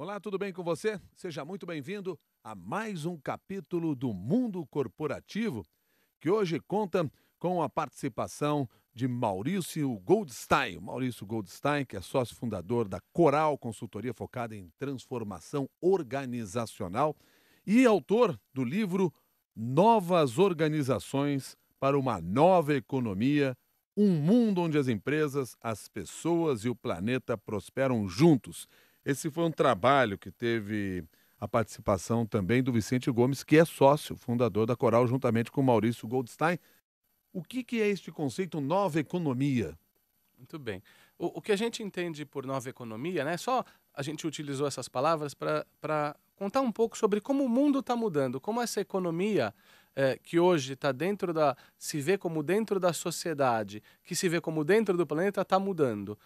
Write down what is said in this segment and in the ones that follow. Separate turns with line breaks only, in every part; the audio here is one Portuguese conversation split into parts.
Olá, tudo bem com você? Seja muito bem-vindo a mais um capítulo do Mundo Corporativo, que hoje conta com a participação de Maurício Goldstein. Maurício Goldstein, que é sócio fundador da Coral Consultoria focada em transformação organizacional e autor do livro Novas Organizações para uma Nova Economia, um mundo onde as empresas, as pessoas e o planeta prosperam juntos. Esse foi um trabalho que teve a participação também do Vicente Gomes, que é sócio, fundador da Coral, juntamente com Maurício Goldstein. O que, que é este conceito nova economia?
Muito bem. O, o, que a gente entende por nova economia, né? Só a gente utilizou essas palavras para contar um pouco sobre como o mundo está mudando, como essa economia é, que hoje está dentro da. se vê como dentro da sociedade, que se vê como dentro do planeta, está mudando.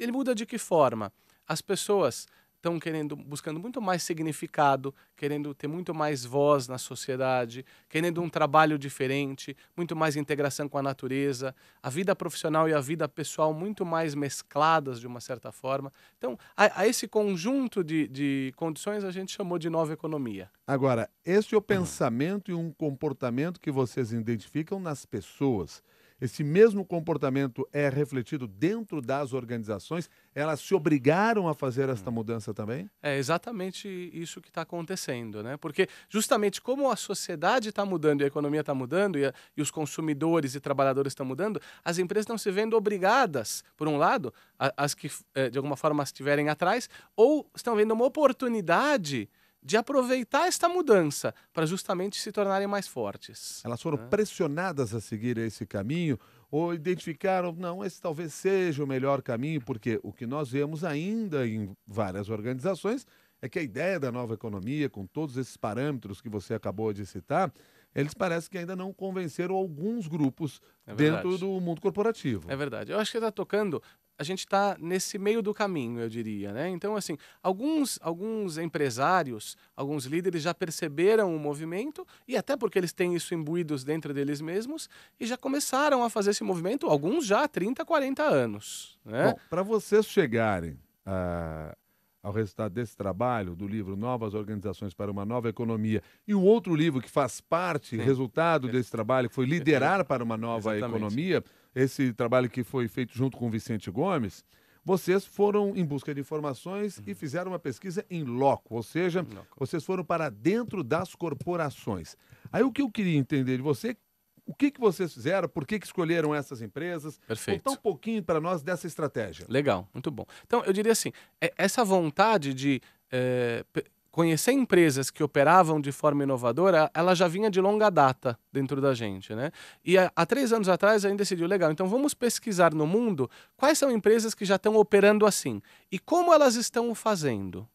Ele muda de que forma? as pessoas estão querendo, buscando muito mais significado, querendo ter muito mais voz na sociedade, querendo um trabalho diferente, muito mais integração com a natureza, a vida profissional e a vida pessoal muito mais mescladas de uma certa forma. Então, a, a esse conjunto de, de condições a gente chamou de nova economia.
Agora, esse é o pensamento e um comportamento que vocês identificam nas pessoas. Esse mesmo comportamento é refletido dentro das organizações? Elas se obrigaram a fazer esta uhum. mudança também?
É exatamente isso que está acontecendo, né? Porque justamente como a sociedade está mudando e a economia está mudando e, a, e, os consumidores e trabalhadores estão mudando, as empresas estão se vendo obrigadas, por um lado, a, as que eh, de alguma forma estiverem atrás, ou estão vendo uma oportunidade de aproveitar esta mudança para justamente se tornarem mais fortes. Elas
foram né? pressionadas a seguir esse caminho ou identificaram, não, esse talvez seja o melhor caminho, porque o que nós vemos ainda em várias organizações é que a ideia da nova economia, com todos esses parâmetros que você acabou de citar, eles parecem que ainda não
convenceram alguns grupos é dentro do mundo corporativo. É verdade. Eu acho que está tocando a gente está nesse meio do caminho, eu diria, né? Então, assim, alguns, alguns empresários, alguns líderes já perceberam o movimento e até porque eles têm isso imbuídos dentro deles mesmos e já começaram a fazer esse movimento, alguns já há 30, 40 anos,
né? Para vocês chegarem a, ah, ao resultado desse trabalho, do livro Novas Organizações para uma Nova Economia, e um outro livro que faz parte, Sim. resultado desse trabalho, que foi Liderar para uma Nova Exatamente. Economia, esse trabalho que foi feito junto com Vicente Gomes, vocês foram em busca de informações uhum. e fizeram uma pesquisa em loco, ou seja, loco. vocês foram para dentro das corporações. Aí o que eu queria entender de você, o que, que vocês fizeram, por que, que escolheram essas
empresas. Perfeito. Contar um
pouquinho para nós dessa
estratégia. Legal, muito bom. Então, eu diria assim, é, essa vontade de... É, conhecer empresas que operavam de forma inovadora, ela já vinha de longa data dentro da gente, né? E há, há três anos atrás a gente decidiu, legal, então vamos pesquisar no mundo quais são empresas que já estão operando assim e como elas estão fazendo,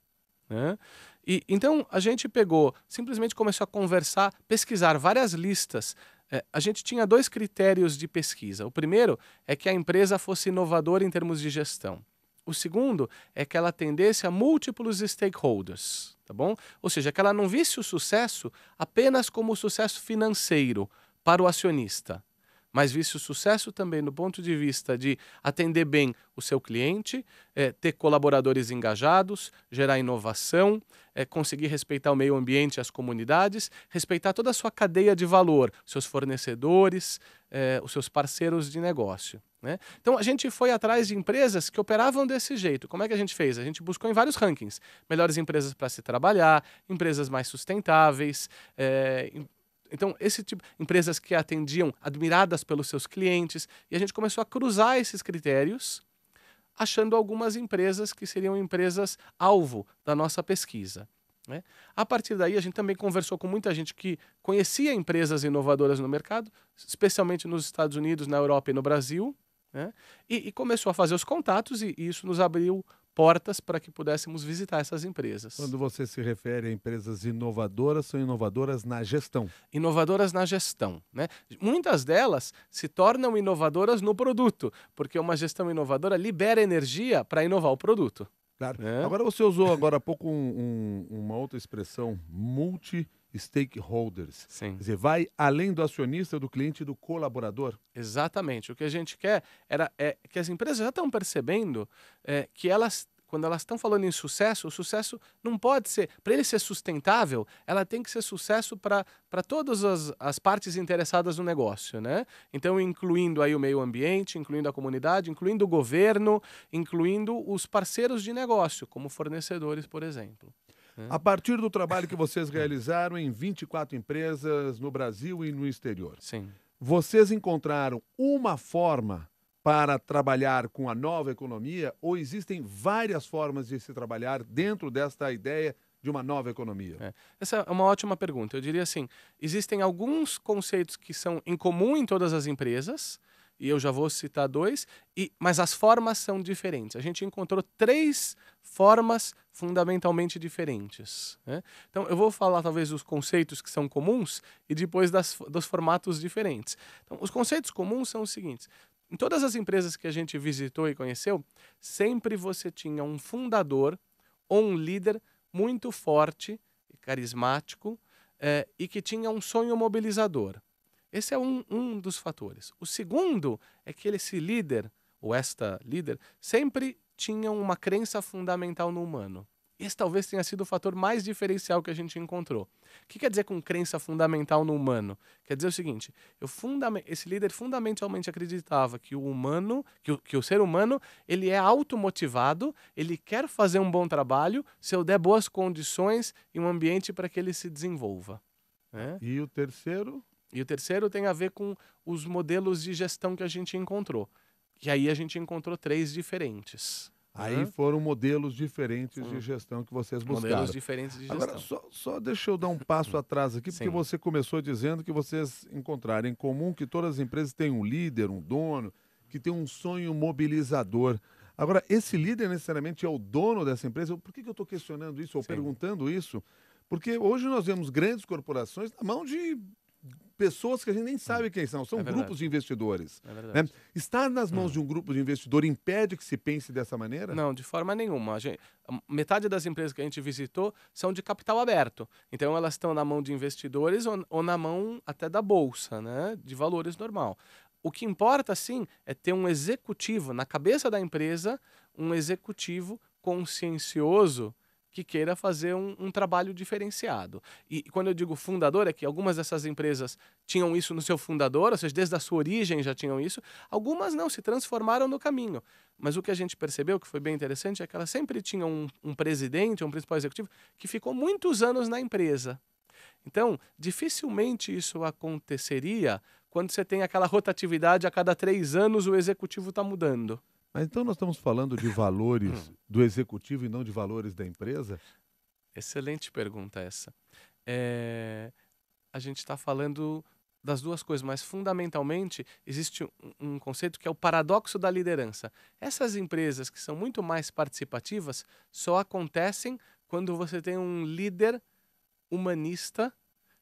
né? E, então a gente pegou, simplesmente começou a conversar, pesquisar várias listas é, a gente tinha dois critérios de pesquisa. O primeiro é que a empresa fosse inovadora em termos de gestão. O segundo é que ela atendesse a múltiplos stakeholders, tá bom? Ou seja, que ela não visse o sucesso apenas como o sucesso financeiro para o acionista, mas visse o sucesso também do ponto de vista de atender bem o seu cliente, é, ter colaboradores engajados, gerar inovação, é, conseguir respeitar o meio ambiente e as comunidades, respeitar toda a sua cadeia de valor, seus fornecedores, é, os seus parceiros de negócio. Né? Então a gente foi atrás de empresas que operavam desse jeito. Como é que a gente fez? A gente buscou em vários rankings: melhores empresas para se trabalhar, empresas mais sustentáveis, é, então, esse tipo empresas que atendiam admiradas pelos seus clientes, e a gente começou a cruzar esses critérios, achando algumas empresas que seriam empresas alvo da nossa pesquisa. Né? A partir daí, a gente também conversou com muita gente que conhecia empresas inovadoras no mercado, especialmente nos Estados Unidos, na Europa e no Brasil, né? e, e começou a fazer os contatos, e, e isso nos abriu portas para que pudéssemos visitar essas empresas. Quando você se refere a empresas inovadoras, são inovadoras na gestão. Inovadoras na gestão, né? Muitas delas se tornam inovadoras no produto, porque uma gestão inovadora libera energia para inovar o produto. Claro. É. Agora você
usou agora há pouco um, um, uma outra expressão, multi stakeholders. Sim. Quer dizer, vai além do acionista,
do cliente e do colaborador. Exatamente. O que a gente quer era, é que as empresas já estão percebendo é, que elas quando elas estão falando em sucesso, o sucesso não pode ser. Para ele ser sustentável, ela tem que ser sucesso para todas as, as partes interessadas no negócio, né? Então, incluindo aí o meio ambiente, incluindo a comunidade, incluindo o governo, incluindo os parceiros de negócio, como fornecedores, por exemplo.
A partir do trabalho que vocês realizaram em 24 empresas no Brasil e no exterior, Sim. vocês encontraram uma forma para trabalhar com a nova economia ou existem várias formas de se trabalhar dentro desta ideia de
uma nova economia? É. Essa é uma ótima pergunta. Eu diria assim: existem alguns conceitos que são em comum em todas as empresas e eu já vou citar dois, e, mas as formas são diferentes. A gente encontrou três formas fundamentalmente diferentes. Né? Então, eu vou falar talvez os conceitos que são comuns e depois das, dos formatos diferentes. Então, os conceitos comuns são os seguintes: em todas as empresas que a gente visitou e conheceu, sempre você tinha um fundador ou um líder muito forte e carismático eh, e que tinha um sonho mobilizador. Esse é um, um dos fatores. O segundo é que esse líder, ou esta líder, sempre tinha uma crença fundamental no humano. Esse talvez tenha sido o fator mais diferencial que a gente encontrou. O que quer dizer com crença fundamental no humano? Quer dizer o seguinte: eu esse líder fundamentalmente acreditava que o humano, que o, que o ser humano, ele é automotivado, ele quer fazer um bom trabalho se eu der boas condições e um ambiente para que ele se desenvolva. Né? E o terceiro? E o terceiro tem a ver com os modelos de gestão que a gente encontrou. E aí a gente encontrou três diferentes. Aí uhum.
foram modelos diferentes uhum. de hum. gestão que vocês buscaram. Modelos diferentes de gestão. Agora,
só, só deixa eu dar um passo hum. atrás aqui, porque Sim.
você começou dizendo que vocês encontraram em comum que todas as empresas têm um líder, um dono, que tem um sonho mobilizador. Agora, esse líder necessariamente é o dono dessa empresa. Por que, que eu estou questionando isso ou Sim. perguntando isso? Porque hoje nós vemos grandes corporações na mão de pessoas que a gente nem sabe hum. quem são, são é grupos de investidores. É né? Estar nas mãos hum. de um grupo de investidor impede
que se pense dessa maneira? Não, de forma nenhuma. Gente, metade das empresas que a gente visitou são de capital aberto. Então elas estão na mão de investidores ou, ou na mão até da bolsa, né? de valores normal. O que importa, sim, é ter um executivo, na cabeça da empresa, um executivo consciencioso que queira fazer um, um, trabalho diferenciado. E quando eu digo fundador, é que algumas dessas empresas tinham isso no seu fundador, ou seja, desde a sua origem já tinham isso, algumas não, se transformaram no caminho. Mas o que a gente percebeu, que foi bem interessante, é que elas sempre tinham um, um presidente, um principal executivo, que ficou muitos anos na empresa. Então, dificilmente isso aconteceria quando você tem aquela rotatividade a cada três anos o executivo está mudando. Mas então
nós estamos falando de valores hum. do executivo e não de valores da empresa?
Excelente pergunta essa. É, a gente está falando das duas coisas, mas fundamentalmente existe um, conceito que é o paradoxo da liderança. Essas empresas que são muito mais participativas só acontecem quando você tem um líder humanista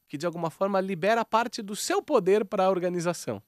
que de alguma forma libera parte do seu poder para a organização.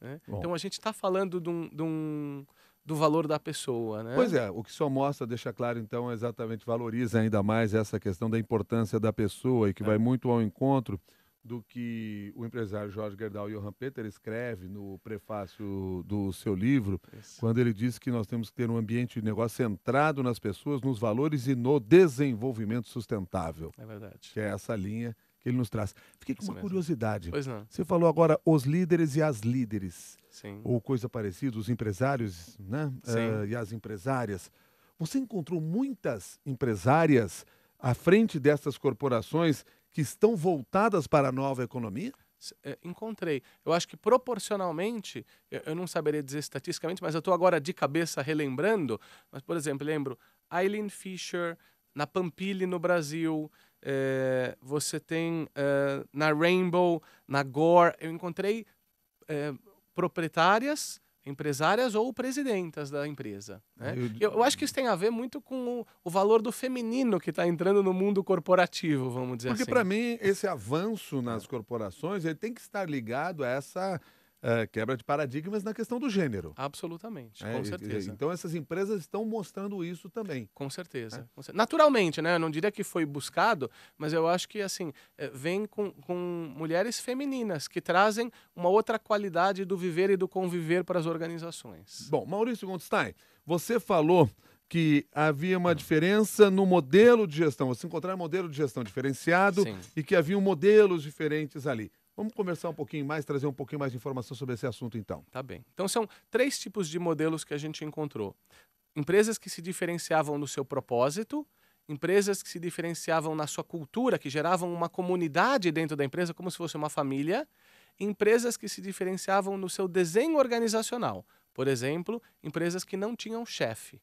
Né? Então a gente está falando de um, de um do valor da pessoa, né? Pois é, o que só mostra, deixa
claro então, é exatamente valoriza ainda mais essa questão da importância da pessoa e que é. vai muito ao encontro do que o empresário Jorge Gerdau e Johan Peter escreve no prefácio do seu livro, Isso. quando ele diz que nós temos que ter um ambiente de negócio centrado nas pessoas, nos valores e no desenvolvimento sustentável. É verdade. Que é essa linha ele nos traz. Fiquei com uma curiosidade. Pois não. Você falou agora os líderes e as líderes. Sim. Ou coisa parecida, os empresários né? Uh, e as empresárias. Você encontrou muitas empresárias à frente dessas corporações que estão voltadas para a nova economia?
Eh, encontrei. Eu acho que proporcionalmente, eu, eu não saberia dizer estatisticamente, mas eu estou agora de cabeça relembrando. Mas, por exemplo, lembro Eileen Fisher na Pampilhe, no Brasil é, você tem é, na Rainbow, na Gore, eu encontrei é, proprietárias, empresárias ou presidentas da empresa. Né? Eu... eu... acho que isso tem a ver muito com o, o valor do feminino que está entrando no mundo corporativo, vamos dizer Porque assim. Porque para
mim esse avanço nas corporações ele tem que estar ligado a essa eh, quebra de paradigmas na questão do gênero. Absolutamente, é, com certeza. então essas
empresas estão mostrando isso também. Com né? certeza. É. Naturalmente, né? Eu não diria que foi buscado, mas eu acho que assim eh, vem com, com mulheres femininas que trazem uma outra qualidade do viver e do conviver para as organizações. Bom, Maurício Goldstein,
você falou que havia uma diferença no modelo de gestão, você encontrar um modelo de gestão diferenciado Sim. e que havia modelos diferentes ali. Vamos conversar um pouquinho mais, trazer um
pouquinho mais de informação sobre esse assunto, então. Tá bem. Então, são três tipos de modelos que a gente encontrou: empresas que se diferenciavam no seu propósito, empresas que se diferenciavam na sua cultura, que geravam uma comunidade dentro da empresa, como se fosse uma família, empresas que se diferenciavam no seu desenho organizacional. Por exemplo, empresas que não tinham chefe.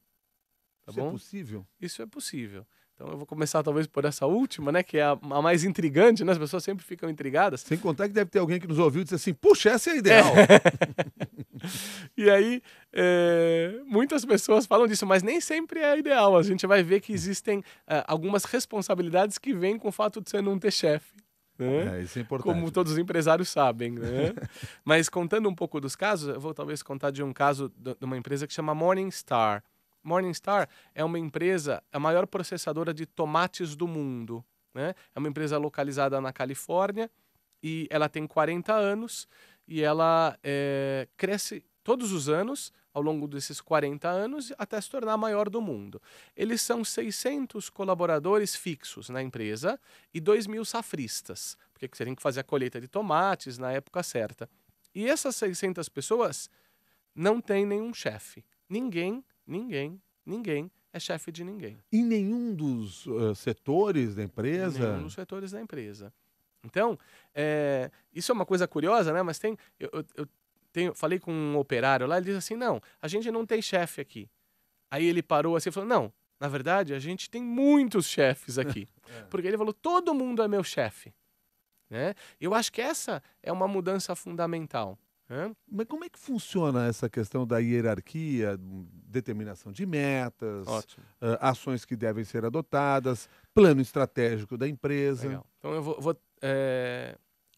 Tá Isso é bom? é possível? Isso é possível. Então eu vou começar talvez por essa última, né? Que é a, a, mais intrigante, né? As pessoas sempre ficam intrigadas. Sem contar que deve ter alguém que nos ouviu e disse assim, puxa, essa é a ideal. É. e aí, é, muitas pessoas falam disso, mas nem sempre é ideal. A gente vai ver que existem é, algumas responsabilidades que vêm com o fato de você não ter chefe. Né? É, isso é importante. Como todos os empresários sabem, né? Mas contando um pouco dos casos, eu vou talvez contar de um caso de uma empresa que chama Morningstar. Morningstar é uma empresa, a maior processadora de tomates do mundo. Né? É uma empresa localizada na Califórnia e ela tem 40 anos e ela é, cresce todos os anos ao longo desses 40 anos até se tornar a maior do mundo. Eles são 600 colaboradores fixos na empresa e 2 mil safristas, porque você tem que fazer a colheita de tomates na época certa. E essas 600 pessoas não têm nenhum chefe. Ninguém ninguém, ninguém é chefe de ninguém.
Em nenhum dos uh, setores da empresa? Em nenhum dos
setores da empresa. Então, é, isso é uma coisa curiosa, né? Mas tem. Eu, eu tenho, falei com um operário lá, ele diz assim: não, a gente não tem chefe aqui. Aí ele parou assim e falou: não, na verdade, a gente tem muitos chefes aqui. é. Porque ele falou: todo mundo é meu chefe. Né? Eu acho que essa é uma mudança fundamental.
Né? Mas como é que funciona essa questão da hierarquia, determinação
de metas, uh,
ações que devem ser adotadas, plano estratégico
da empresa. Legal. Então eu vou, vou é,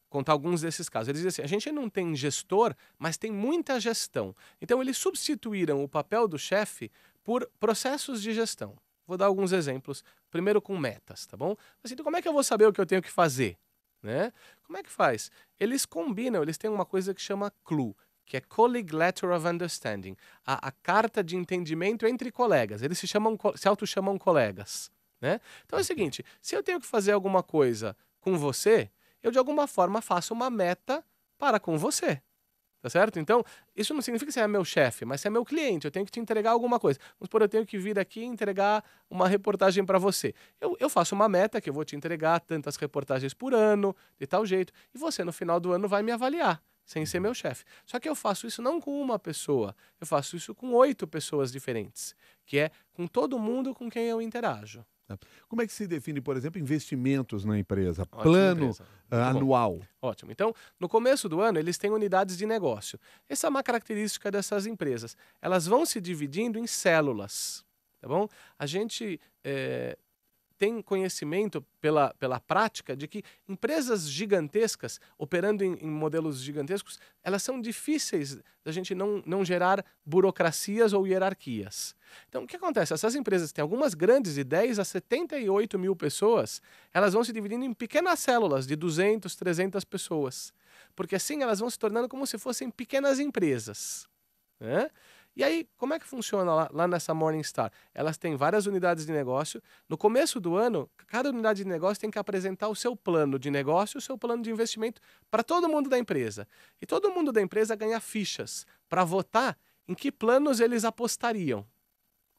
contar alguns desses casos. Eles dizem assim: a gente não tem gestor, mas tem muita gestão. Então eles substituíram o papel do chefe por processos de gestão. Vou dar alguns exemplos. Primeiro com metas, tá bom? Assim, então como é que eu vou saber o que eu tenho que fazer? Né? Como é que faz? Eles combinam, eles têm uma coisa que chama clue que é Colleague Letter of Understanding, a, a carta de entendimento entre colegas. Eles se chamam, se auto-chamam colegas, né? Então é o seguinte, se eu tenho que fazer alguma coisa com você, eu de alguma forma faço uma meta para com você. Tá certo? Então, isso não significa que você é meu chefe, mas você é meu cliente. Eu tenho que te entregar alguma coisa. Vamos supor, eu tenho que vir aqui e entregar uma reportagem para você. Eu, eu faço uma meta que eu vou te entregar tantas reportagens por ano, de tal jeito, e você, no final do ano, vai me avaliar sem ser meu chefe. Só que eu faço isso não com uma pessoa, eu faço isso com oito pessoas diferentes, que é com todo mundo com quem eu interajo. Tá. Como é que se define, por exemplo, investimentos na empresa? Ótima Plano empresa. Ah, anual. Bom. Ótimo. Então, no começo do ano, eles têm unidades de negócio. Essa é uma característica dessas empresas. Elas vão se dividindo em células. Tá bom? A gente é, tem conhecimento pela, pela prática de que empresas gigantescas, operando em, em, modelos gigantescos, elas são difíceis da gente não, não gerar burocracias ou hierarquias. Então, o que acontece? Essas empresas têm algumas grandes de 10 a 78 mil pessoas, elas vão se dividindo em pequenas células de 200, 300 pessoas. Porque assim elas vão se tornando como se fossem pequenas empresas. Né? E aí, como é que funciona lá, lá nessa Morningstar? Elas têm várias unidades de negócio. No começo do ano, cada unidade de negócio tem que apresentar o seu plano de negócio, o seu plano de investimento para todo mundo da empresa. E todo mundo da empresa ganha fichas para votar em que planos eles apostariam.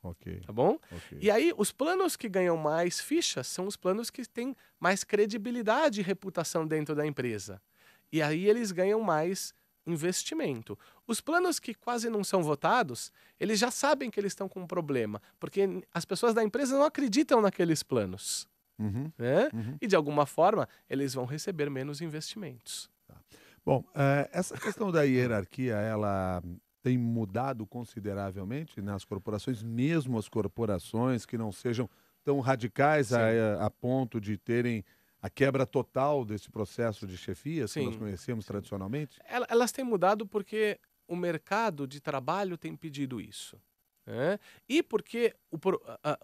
Ok. Tá bom? Okay. E aí, os planos que ganham mais fichas são os planos que têm mais credibilidade e reputação dentro da empresa. E aí eles ganham mais investimento. Os planos que quase não são votados, eles já sabem que eles estão com um problema, porque as pessoas da empresa não acreditam naqueles planos. Uhum, né? uhum. E de alguma forma, eles vão receber menos investimentos. Tá.
Bom, uh, essa questão da hierarquia, ela tem mudado consideravelmente nas né? corporações, mesmo as corporações que não sejam tão radicais a, eh, a, ponto de terem a quebra total desse processo de chefia que nós conhecemos sim. tradicionalmente?
Elas têm mudado porque o mercado de trabalho tem pedido isso. Né? E porque o,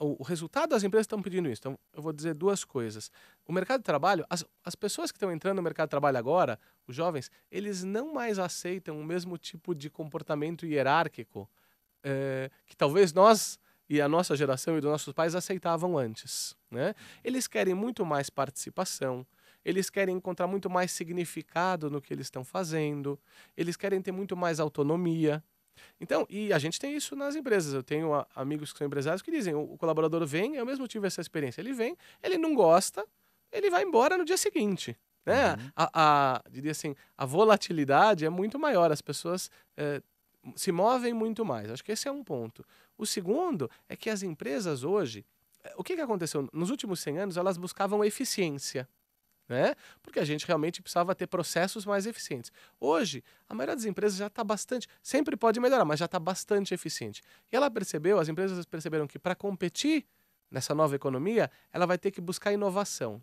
o, resultado das empresas estão pedindo isso. Então, eu vou dizer duas coisas. O mercado de trabalho, as, as pessoas que estão entrando no mercado de trabalho agora, os jovens, eles não mais aceitam o mesmo tipo de comportamento hierárquico é, que talvez nós e a nossa geração e dos nossos pais aceitavam antes. Né? Eles querem muito mais participação, eles querem encontrar muito mais significado no que eles estão fazendo, eles querem ter muito mais autonomia. Então, e a gente tem isso nas empresas. Eu tenho a, amigos que são empresários que dizem: o, o colaborador vem, eu mesmo tive essa experiência. Ele vem, ele não gosta, ele vai embora no dia seguinte. Né? Uhum. A, a, diria assim, a volatilidade é muito maior, as pessoas é, se movem muito mais. Acho que esse é um ponto. O segundo é que as empresas hoje o que, que aconteceu? Nos últimos 100 anos, elas buscavam eficiência, né? Porque a gente realmente precisava ter processos mais eficientes. Hoje, a maioria das empresas já está bastante, sempre pode melhorar, mas já está bastante eficiente. E ela percebeu, as empresas perceberam que para competir nessa nova economia, ela vai ter que buscar inovação.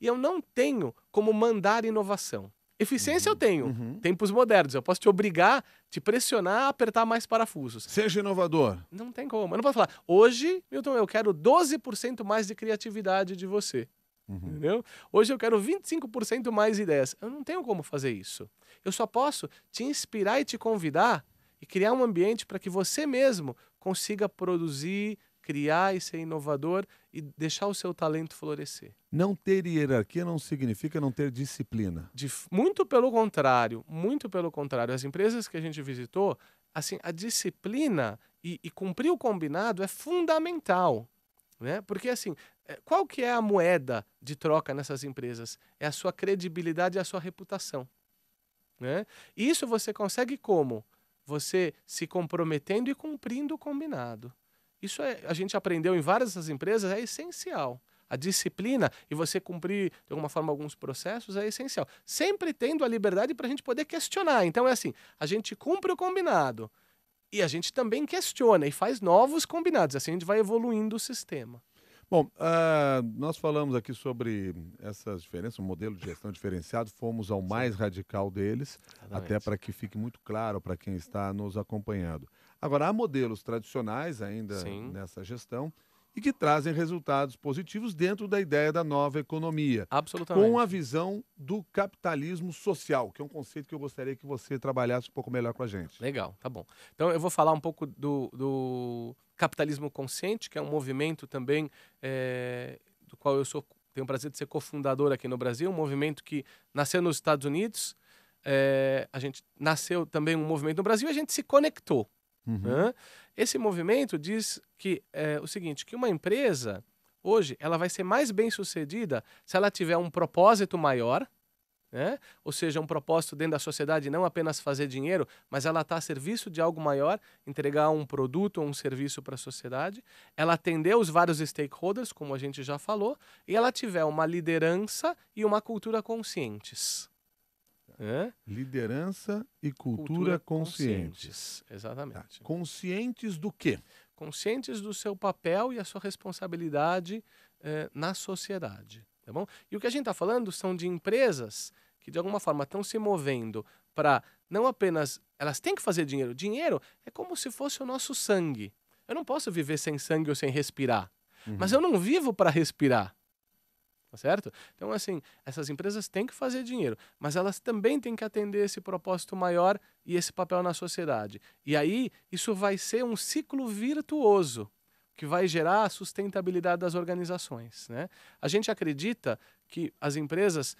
E eu não tenho como mandar inovação. Eficiência uhum. eu tenho, uhum. tempos modernos. Eu posso te obrigar, te pressionar a apertar mais parafusos. Seja inovador. Não tem como. Eu não posso falar, hoje, Milton, eu quero 12% mais de criatividade de você. Uhum. Entendeu? Hoje eu quero 25% mais ideias. Eu não tenho como fazer isso. Eu só posso te inspirar e te convidar e criar um ambiente para que você mesmo consiga produzir, criar e ser inovador e deixar o seu talento florescer.
Não ter hierarquia não significa não ter disciplina. De,
muito pelo contrário, muito pelo contrário. As empresas que a gente visitou, assim, a disciplina e, e cumprir o combinado é fundamental, né? Porque assim, eh, qual que é a moeda de troca nessas empresas? É a sua credibilidade e a sua reputação, né? E isso você consegue como? Você se comprometendo e cumprindo o combinado. Isso é, a gente aprendeu em várias dessas empresas, é essencial. A disciplina e você cumprir, de alguma forma, alguns processos é essencial. Sempre tendo a liberdade para a gente poder questionar. Então, é assim: a gente cumpre o combinado e a gente também questiona e faz novos combinados. Assim, a gente vai evoluindo o sistema. Bom, uh,
nós falamos aqui sobre essas diferenças, o um modelo de gestão diferenciado, fomos ao mais radical deles, Exatamente. até para que fique muito claro para quem está nos acompanhando. Agora, há modelos tradicionais ainda Sim. nessa gestão e que trazem resultados positivos dentro da ideia da nova economia. Absolutamente. Com a visão do capitalismo social, que é um conceito que eu gostaria que você trabalhasse um pouco melhor com a gente.
Legal, tá bom. Então eu vou falar um pouco do, do capitalismo consciente, que é um movimento também é, do qual eu sou, tenho o prazer de ser cofundador aqui no Brasil, um movimento que nasceu nos Estados Unidos. É, a gente nasceu também um movimento no Brasil e a gente se conectou. Uhum. Né? Esse movimento diz que é, o seguinte, que uma empresa hoje ela vai ser mais bem sucedida se ela tiver um propósito maior, né? ou seja, um propósito dentro da sociedade, não apenas fazer dinheiro, mas ela está a serviço de algo maior, entregar um produto ou um serviço para a sociedade, ela atender os vários stakeholders, como a gente já falou, e ela tiver uma liderança e uma cultura conscientes. Hã? Liderança e cultura, cultura conscientes. conscientes. Exatamente. Tá. Conscientes do quê? Conscientes do seu papel e a sua responsabilidade eh, na sociedade. Tá bom? E o que a gente está falando são de empresas que, de alguma forma, estão se movendo para não apenas. Elas têm que fazer dinheiro. Dinheiro é como se fosse o nosso sangue. Eu não posso viver sem sangue ou sem respirar. Uhum. Mas eu não vivo para respirar tá certo? Então, assim, essas empresas têm que fazer dinheiro, mas elas também têm que atender esse propósito maior e esse papel na sociedade. E aí, isso vai ser um ciclo virtuoso que vai gerar a sustentabilidade das organizações, né? A gente acredita que as empresas,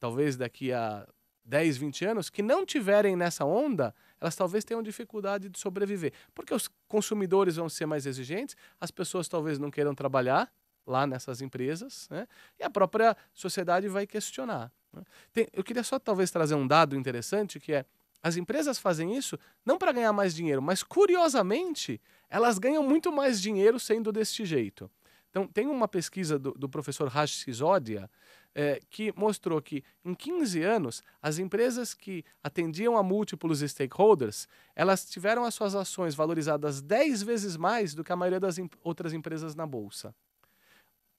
talvez daqui a 10, 20 anos, que não tiverem nessa onda, elas talvez tenham dificuldade de sobreviver. Porque os consumidores vão ser mais exigentes, as pessoas talvez não queiram trabalhar, lá nessas empresas, né? e a própria sociedade vai questionar. Né? Tem, eu queria só talvez trazer um dado interessante que é as empresas fazem isso não para ganhar mais dinheiro, mas curiosamente elas ganham muito mais dinheiro sendo deste jeito. Então, tem uma pesquisa do, do professor Raj Sisodia é, que mostrou que em 15 anos as empresas que atendiam a múltiplos stakeholders elas tiveram as suas ações valorizadas 10 vezes mais do que a maioria das em, outras empresas na bolsa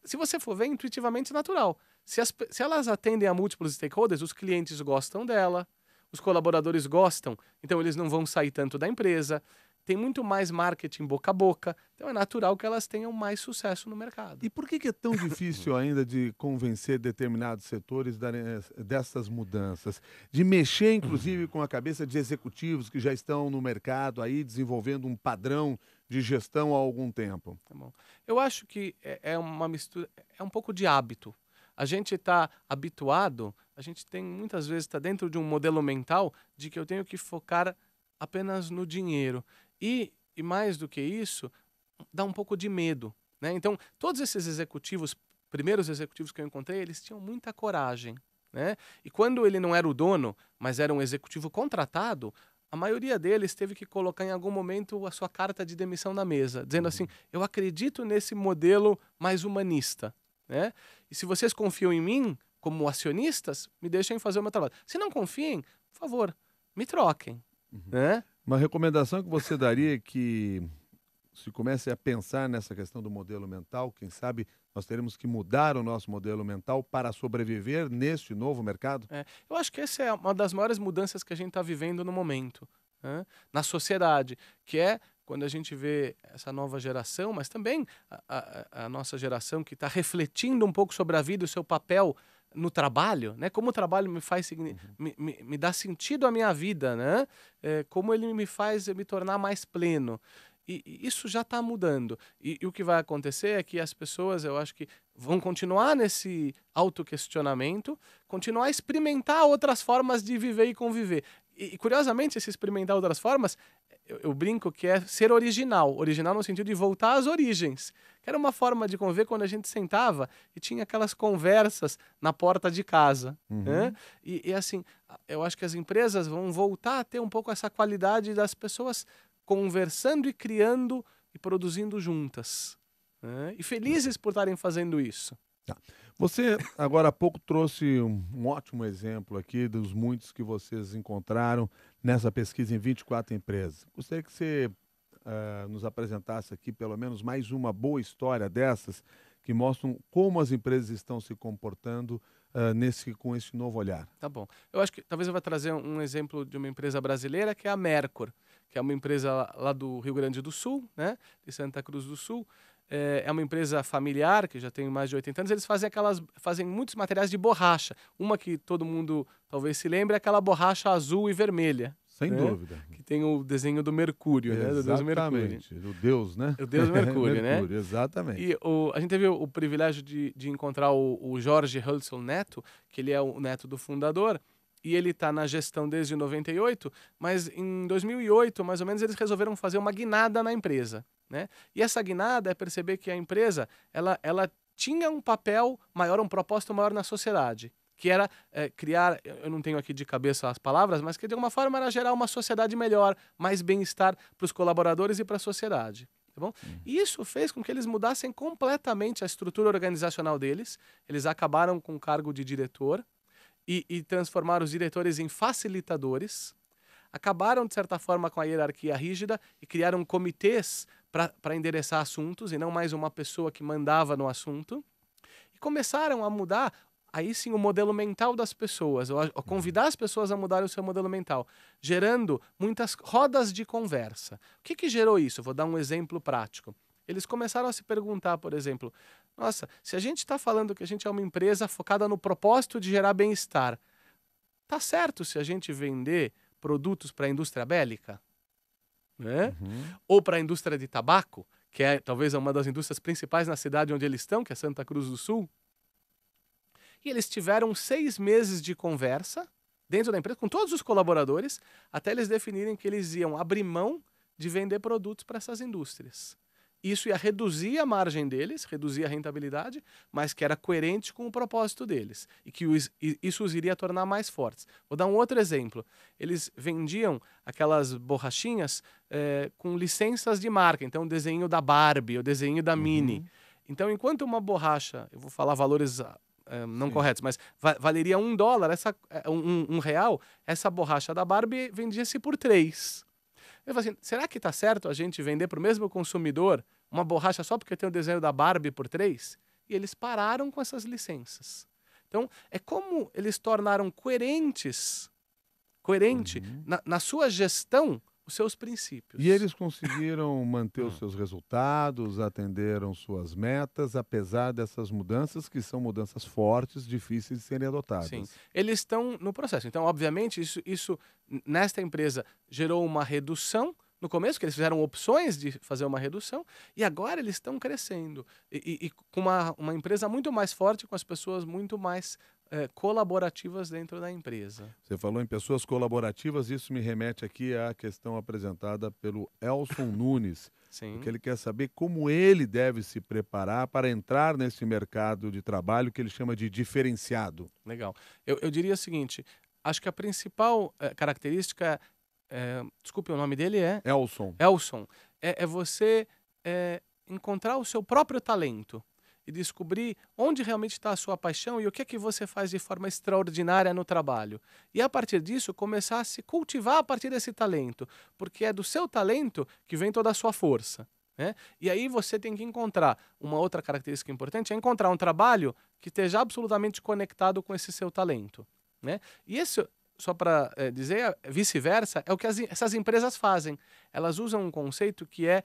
se você for ver, é intuitivamente natural. Se, as, se elas atendem a múltiplos stakeholders, os clientes gostam dela, os colaboradores gostam, então eles não vão sair tanto da empresa. Tem muito mais marketing boca a boca, então é natural que elas tenham mais sucesso no mercado. E
por que, que é tão difícil ainda de convencer determinados setores eh, dessas mudanças? De mexer, inclusive, uhum. com a cabeça de executivos que já estão no mercado aí, desenvolvendo um padrão de gestão há algum tempo? Tá
Eu acho que é, é uma mistura, é um pouco de hábito. A gente está habituado, a gente tem muitas vezes está dentro de um modelo mental de que eu tenho que focar apenas no dinheiro e, e mais do que isso, dá um pouco de medo, né? Então todos esses executivos, primeiros executivos que eu encontrei, eles tinham muita coragem, né? E quando ele não era o dono, mas era um executivo contratado, a maioria deles teve que colocar em algum momento a sua carta de demissão na mesa, dizendo uhum. assim: eu acredito nesse modelo mais humanista, né? E se vocês confiam em mim como acionistas, me deixem fazer o meu trabalho. Se não confiem, por favor, me troquem,
uhum. né? Uma recomendação que você daria é que se comece a pensar nessa questão do modelo mental, quem sabe nós teremos que mudar o nosso modelo mental
para sobreviver neste novo mercado? É, eu acho que essa é uma das maiores mudanças que a gente está vivendo no momento, né? na sociedade, que é quando a gente vê essa nova geração, mas também a, a, a nossa geração que está refletindo um pouco sobre a vida, o seu papel no trabalho, né? Como o trabalho me faz uhum. me, me, me, dá sentido à minha vida, né? É, como ele me faz me tornar mais pleno. E, isso já está mudando. E, e, o que vai acontecer é que as pessoas, eu acho que vão continuar nesse autoquestionamento, continuar a experimentar outras formas de viver e conviver. E, e curiosamente, esse experimentar outras formas eu, brinco que é ser original. Original no sentido de voltar às origens. Que era uma forma de conviver quando a gente sentava e tinha aquelas conversas na porta de casa. Uhum. Né? E, e, assim, eu acho que as empresas vão voltar a ter um pouco essa qualidade das pessoas conversando e criando e produzindo juntas. Né? E felizes por estarem fazendo isso. Tá. Você
agora há pouco trouxe um, um ótimo exemplo aqui dos muitos que vocês encontraram nessa pesquisa em 24 empresas. Gostaria que você uh, nos apresentasse aqui pelo menos mais uma boa história dessas que mostram como as empresas estão se comportando uh, nesse, com esse novo olhar.
Tá bom. Eu acho que talvez eu vá trazer um exemplo de uma empresa brasileira que é a Mercor que é uma empresa lá do Rio Grande do Sul, né, de Santa Cruz do Sul. É, é uma empresa familiar que já tem mais de 80 anos. Eles fazem aquelas, fazem muitos materiais de borracha. Uma que todo mundo talvez se lembre é aquela borracha azul e vermelha. Sem né? dúvida. Que tem o desenho do Mercúrio, exatamente. né? Do Deus Mercúrio. O Deus, né? O Deus Mercúrio, né? exatamente. E o, a gente teve o, o privilégio de, de encontrar o, o Jorge Hudson Neto, que ele é o neto do fundador e ele está na gestão desde 98, mas em 2008, mais ou menos, eles resolveram fazer uma guinada na empresa. Né? E essa guinada é perceber que a empresa ela, ela tinha um papel maior, um propósito maior na sociedade, que era é, criar, eu não tenho aqui de cabeça as palavras, mas que de alguma forma era gerar uma sociedade melhor, mais bem-estar para os colaboradores e para a sociedade. Tá bom? Hum. E isso fez com que eles mudassem completamente a estrutura organizacional deles. Eles acabaram com o cargo de diretor, e, e transformar os diretores em facilitadores, acabaram, de certa forma, com a hierarquia rígida e criaram comitês para endereçar assuntos e não mais uma pessoa que mandava no assunto. E começaram a mudar, aí sim, o modelo mental das pessoas, ou a, convidar as pessoas a mudarem o seu modelo mental, gerando muitas rodas de conversa. O que, que gerou isso? Vou dar um exemplo prático. Eles começaram a se perguntar, por exemplo, nossa, se a gente está falando que a gente é uma empresa focada no propósito de gerar bem-estar, tá certo se a gente vender produtos para a indústria bélica? Né? Uhum. Ou para a indústria de tabaco, que é talvez uma das indústrias principais na cidade onde eles estão, que é Santa Cruz do Sul? E eles tiveram seis meses de conversa dentro da empresa, com todos os colaboradores, até eles definirem que eles iam abrir mão de vender produtos para essas indústrias isso ia reduzir a margem deles, reduzir a rentabilidade, mas que era coerente com o propósito deles e que os, isso os iria tornar mais fortes. Vou dar um outro exemplo. Eles vendiam aquelas borrachinhas é, com licenças de marca, então o desenho da Barbie, o desenho da uhum. Mini. Então, enquanto uma borracha, eu vou falar valores é, não Sim. corretos, mas va valeria um dólar, essa, eh, um, um real, essa borracha da Barbie vendia-se por três. Eu falo assim, será que está certo a gente vender para o mesmo consumidor uma borracha só porque tem o desenho da Barbie por três? E eles pararam com essas licenças. Então, é como eles tornaram coerentes, coerente uhum. na, na sua gestão os seus princípios.
E eles conseguiram manter os hum. seus resultados, atenderam suas metas, apesar dessas mudanças, que são mudanças fortes,
difíceis de serem adotadas. Sim, eles estão no processo. Então, obviamente, isso, isso nesta empresa gerou uma redução no começo, que eles fizeram opções de fazer uma redução, e agora eles estão crescendo. E, e, e com uma, uma empresa muito mais forte, com as pessoas muito mais é, colaborativas dentro da empresa.
Você falou em pessoas colaborativas, isso me remete aqui à questão apresentada pelo Elson Nunes, Sim. porque ele quer saber como ele deve se preparar para entrar nesse mercado de trabalho que ele chama de
diferenciado. Legal. Eu, eu diria o seguinte, acho que a principal é, característica, é, desculpe, o nome dele é? Elson. Elson. É, é você é, encontrar o seu próprio talento e descobrir onde realmente está a sua paixão e o que é que você faz de forma extraordinária no trabalho. E a partir disso, começar a se cultivar a partir desse talento, porque é do seu talento que vem toda a sua força. Né? E aí você tem que encontrar uma outra característica importante é encontrar um trabalho que esteja absolutamente conectado com esse seu talento. Né? E esse, só para eh, é, dizer, vice-versa, é o que as, essas empresas fazem. Elas usam um conceito que é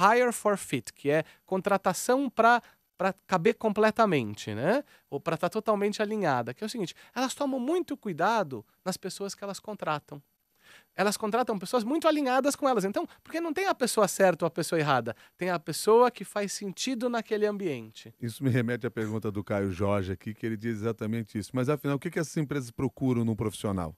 hire for fit, que é contratação para para caber completamente, né? Ou para estar tá totalmente alinhada, que é o seguinte, elas tomam muito cuidado nas pessoas que elas contratam. Elas contratam pessoas muito alinhadas com elas. Então, porque não tem a pessoa certa ou a pessoa errada, tem a pessoa que faz sentido naquele ambiente.
Isso me remete à pergunta do Caio Jorge aqui, que ele diz exatamente isso. Mas afinal, o que, que essas empresas procuram num profissional?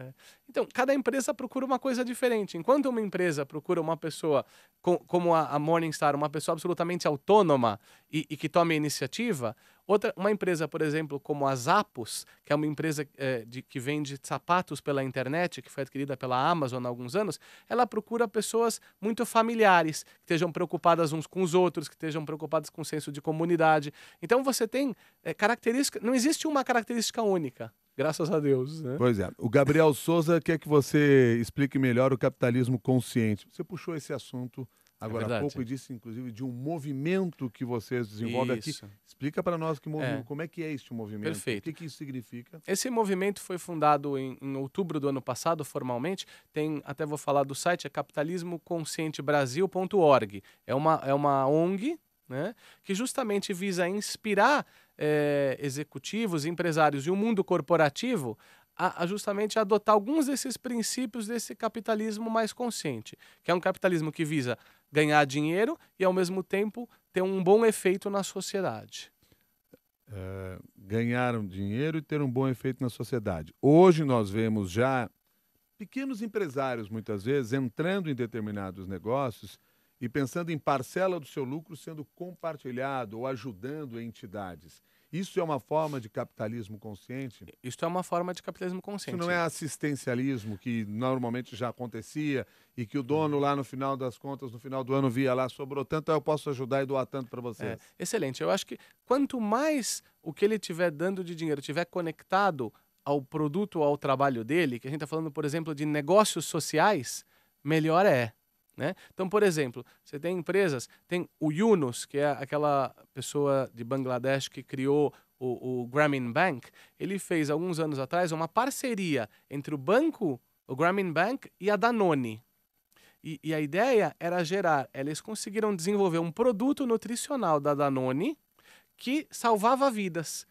É. Então, cada empresa procura uma coisa diferente. Enquanto uma empresa procura uma pessoa com, como a, Morningstar, uma pessoa absolutamente autônoma e, e, que tome iniciativa, outra, uma empresa, por exemplo, como a Zappos, que é uma empresa é, de, que vende sapatos pela internet, que foi adquirida pela Amazon há alguns anos, ela procura pessoas muito familiares, que estejam preocupadas uns com os outros, que estejam preocupadas com o senso de comunidade. Então, você tem é, características. Não existe uma característica única. Graças a Deus, né? Pois
é. O Gabriel Souza quer que você explique melhor o capitalismo consciente. Você puxou esse assunto é agora é há pouco e disse, inclusive, de
um movimento que vocês desenvolvem isso. aqui. Explica para nós que movimento, é. como é que é este movimento. Perfeito. O que, que isso significa? Esse movimento foi fundado em, em, outubro do ano passado, formalmente. Tem, até vou falar do site, é capitalismoconscientebrasil.org. É uma, é uma ONG né, que justamente visa inspirar é, executivos, empresários e o mundo corporativo a, a, justamente adotar alguns desses princípios desse capitalismo mais consciente, que é um capitalismo que visa ganhar dinheiro e, ao mesmo tempo, ter um bom efeito na sociedade.
É, ganhar um dinheiro e ter um bom efeito na sociedade. Hoje nós vemos já pequenos empresários, muitas vezes, entrando em determinados negócios e pensando em parcela do seu lucro sendo compartilhado ou ajudando entidades. Isso é uma forma de capitalismo consciente? Isso é uma forma de capitalismo consciente. Isso não é assistencialismo que normalmente já acontecia e que o dono lá no final das contas, no final do ano, via lá, sobrou tanto, eu posso
ajudar e doar tanto para você. É, excelente. Eu acho que quanto mais o que ele estiver dando de dinheiro estiver conectado ao produto ou ao trabalho dele, que a gente está falando, por exemplo, de negócios sociais, melhor é. Né? Então, por exemplo, você tem empresas, tem o Yunus, que é aquela pessoa de Bangladesh que criou o, o Grameen Bank, ele fez alguns anos atrás uma parceria entre o banco, o Grameen Bank e a Danone. E, e, a ideia era gerar, eles conseguiram desenvolver um produto nutricional da Danone que salvava vidas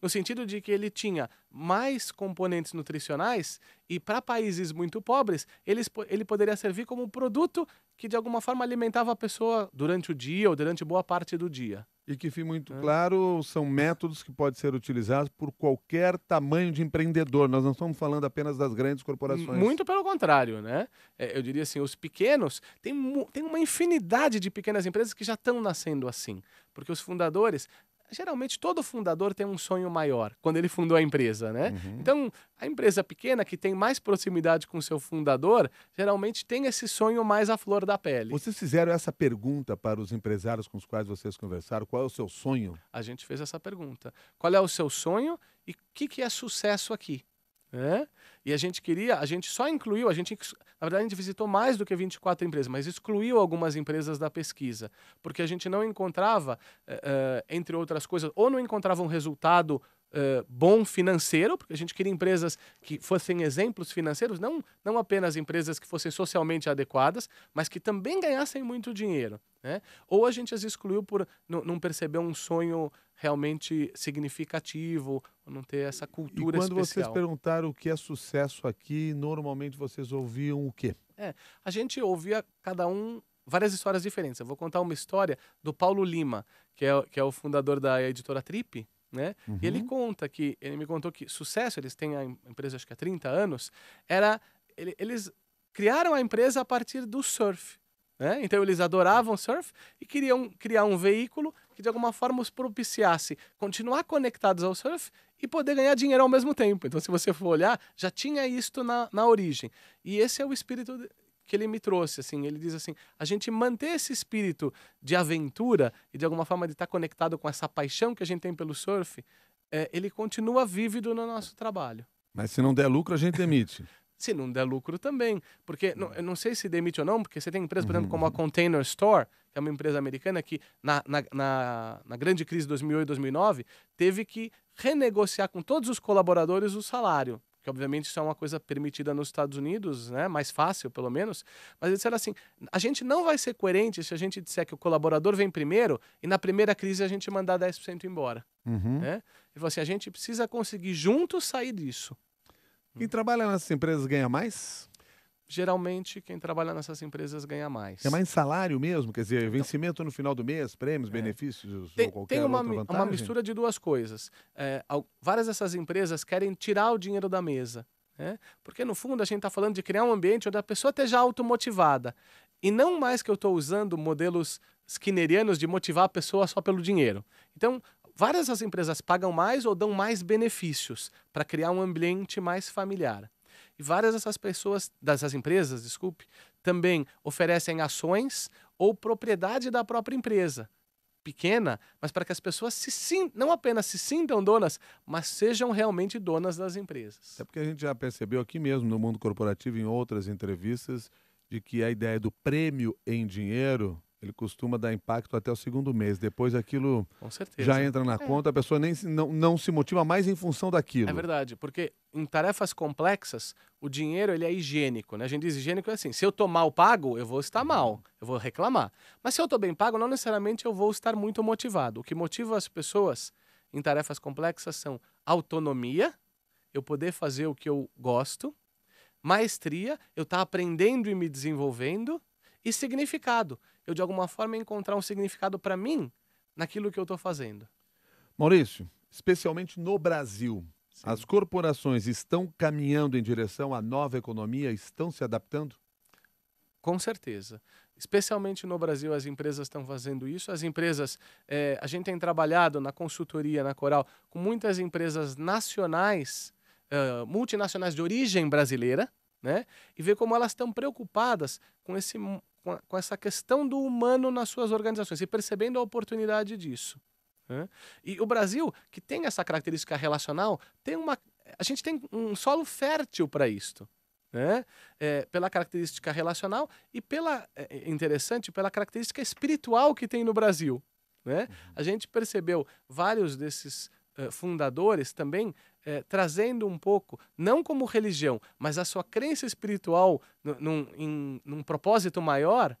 no sentido de que ele tinha mais componentes nutricionais e para países muito pobres, ele, ele poderia servir como um produto que de alguma forma alimentava a pessoa durante o dia ou durante boa parte do dia. E que fique muito
claro, são métodos que podem ser utilizados por qualquer tamanho de empreendedor. Nós não estamos falando apenas das grandes corporações. Muito
pelo contrário, né? É, eu diria assim, os pequenos, tem, tem uma infinidade de pequenas empresas que já estão nascendo assim. Porque os fundadores geralmente todo fundador tem um sonho maior quando ele fundou a empresa, né? Uhum. Então, a empresa pequena que tem mais proximidade com o seu fundador, geralmente tem esse sonho mais à flor da pele. Vocês fizeram essa
pergunta para os empresários com os quais vocês conversaram, qual é o seu sonho?
A gente fez essa pergunta. Qual é o seu sonho e o que, que é sucesso aqui? Né? E a gente queria, a gente só incluiu, a gente, na verdade, a gente visitou mais do que 24 empresas, mas excluiu algumas empresas da pesquisa, porque a gente não encontrava, uh, entre outras coisas, ou não encontrava um resultado uh, bom financeiro, porque a gente queria empresas que fossem exemplos financeiros, não, não apenas empresas que fossem socialmente adequadas, mas que também ganhassem muito dinheiro. Né? Ou a gente as excluiu por não perceber um sonho realmente significativo, não ter essa cultura e quando especial. vocês
perguntaram o que é sucesso aqui,
normalmente vocês ouviam o quê? É, a gente ouvia cada um várias histórias diferentes. Eu vou contar uma história do Paulo Lima, que é, que é o fundador da editora Trip, né? Uhum. E ele uhum. conta que, ele me contou que sucesso, eles têm a empresa acho que há 30 anos, era, ele, eles criaram a empresa a partir do surf. Né? Então eles adoravam surf e queriam criar um veículo que de alguma forma os propiciasse continuar conectados ao surf e poder ganhar dinheiro ao mesmo tempo. Então, se você for olhar, já tinha isto na, na origem. E esse é o espírito que ele me trouxe, assim, ele diz assim, a gente manter esse espírito de aventura e de alguma forma de estar conectado com essa paixão que a gente tem pelo surf, é, ele continua vívido no nosso trabalho.
Mas se não der lucro, a gente demite.
se não der lucro também, porque não, hum. eu não sei se demite ou não, porque você tem empresas, por exemplo, como a uhum. Container Store, que é uma empresa americana que na, na, na, na grande crise de 2008 2009 teve que renegociar com todos os colaboradores o salário obviamente isso é uma coisa permitida nos Estados Unidos, né? mais fácil pelo menos, mas eles disseram assim: a gente não vai ser coerente se a gente disser que o colaborador vem primeiro e na primeira crise a gente mandar 10% embora. Uhum. Né? E você assim: a gente precisa conseguir juntos sair disso. Quem trabalha nessas empresas ganha mais? geralmente quem trabalha nessas empresas ganha mais. É
mais salário mesmo? Quer dizer, então vencimento no final do mês, prêmios, é. benefícios tem, ou qualquer tem uma, outra vantagem? uma mistura
de duas coisas. É, várias dessas empresas querem tirar o dinheiro da mesa. Né? Porque, no fundo, a gente está falando de criar um ambiente onde a pessoa esteja automotivada. E não mais que eu estou usando modelos skinnerianos de motivar a pessoa só pelo dinheiro. Então, várias das empresas pagam mais ou dão mais benefícios para criar um ambiente mais familiar. E várias dessas pessoas, dessas empresas, desculpe, também oferecem ações ou propriedade da própria empresa. Pequena, mas para que as pessoas se sintam, não apenas se sintam donas, mas sejam realmente donas das empresas.
É porque a gente já percebeu aqui mesmo no mundo corporativo, em outras entrevistas, de que a ideia do prêmio em dinheiro ele costuma dar impacto até o segundo mês. Depois aquilo já entra na é. conta, a pessoa nem, não, não se motiva mais em função daquilo. É
verdade, porque em tarefas complexas, o dinheiro ele é higiênico. Né? A gente diz higiênico é assim: se eu estou mal pago, eu vou estar uhum. mal, eu vou reclamar. Mas se eu estou bem pago, não necessariamente eu vou estar muito motivado. O que motiva as pessoas em tarefas complexas são autonomia, eu poder fazer o que eu gosto, maestria, eu estar tá aprendendo e me desenvolvendo, e significado eu de alguma forma encontrar um significado para mim naquilo que eu estou fazendo.
Maurício, especialmente no Brasil, Sim. as corporações estão caminhando em direção à nova
economia, estão se adaptando? Com certeza. Especialmente no Brasil, as empresas estão fazendo isso. As empresas, é, a gente tem trabalhado na consultoria, na Coral, com muitas empresas nacionais, é, multinacionais de origem brasileira, né? E ver como elas estão preocupadas com esse com, a, com essa questão do humano nas suas organizações e percebendo a oportunidade disso. Né? E o Brasil, que tem essa característica relacional, tem uma, a gente tem um solo fértil para isto. Né? É, pela característica relacional e pela é, é interessante pela característica espiritual que tem no Brasil. Né? Uhum. A gente percebeu vários desses eh, fundadores também eh, trazendo um pouco, não como religião, mas a sua crença espiritual num, em, num propósito maior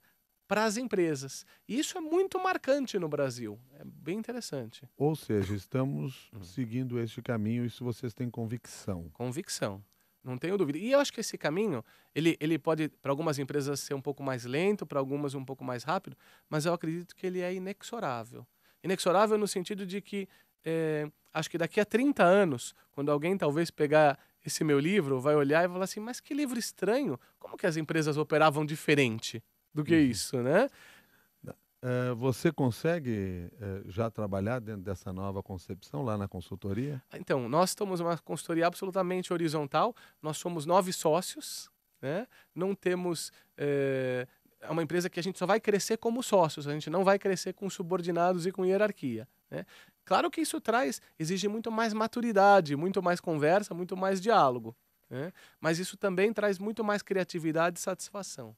para as empresas. E isso é muito marcante no Brasil. É bem interessante.
Ou seja, estamos hum. seguindo este caminho, isso vocês têm convicção.
Convicção. Não tenho dúvida. E eu acho que esse caminho, ele, ele pode, para algumas empresas, ser um pouco mais lento, para algumas um pouco mais rápido, mas eu acredito que ele é inexorável. Inexorável no sentido de que é, acho que daqui a 30 anos, quando alguém talvez pegar esse meu livro, vai olhar e falar assim: mas que livro estranho! Como que as empresas operavam diferente do que uhum. isso, né?
É, você consegue é, já trabalhar dentro dessa nova concepção lá na consultoria?
Então, nós estamos uma consultoria absolutamente horizontal, nós somos nove sócios, né? não temos. É, é uma empresa que a gente só vai crescer como sócios, a gente não vai crescer com subordinados e com hierarquia. Né? Claro que isso traz, exige muito mais maturidade, muito mais conversa, muito mais diálogo. Né? Mas isso também traz muito mais criatividade e satisfação.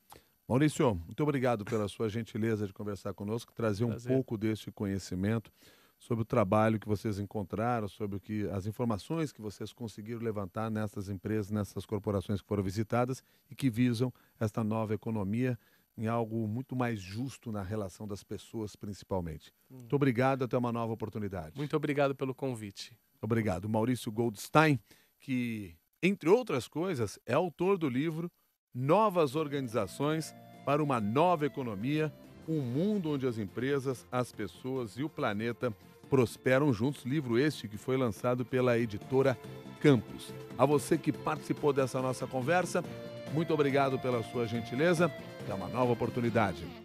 Maurício, muito obrigado pela sua gentileza de conversar conosco, trazer um Prazer. pouco deste conhecimento sobre o trabalho que vocês encontraram, sobre o que as informações que vocês conseguiram levantar nessas empresas, nessas corporações que foram visitadas e que visam esta nova economia em algo muito mais justo na relação das pessoas, principalmente. Hum. Muito obrigado, até uma nova oportunidade.
Muito obrigado pelo convite.
Obrigado. Maurício Goldstein, que, entre outras coisas, é autor do livro Novas Organizações para uma Nova Economia, um mundo onde as empresas, as pessoas e o planeta prosperam juntos. Livro este que foi lançado pela editora Campos. A você que participou dessa nossa conversa, muito obrigado pela sua gentileza é uma nova oportunidade.